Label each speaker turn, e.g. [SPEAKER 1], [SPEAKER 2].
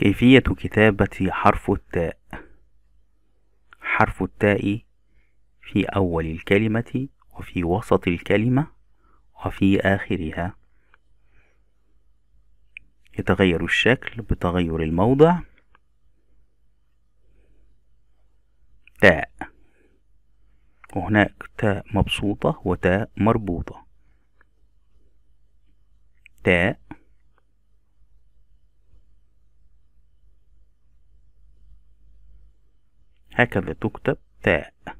[SPEAKER 1] كيفية كتابة حرف التاء حرف التاء في أول الكلمة وفي وسط الكلمة وفي آخرها يتغير الشكل بتغير الموضع تاء وهناك تاء مبسوطة وتاء مربوطة تاء
[SPEAKER 2] e këtë tuk të të e.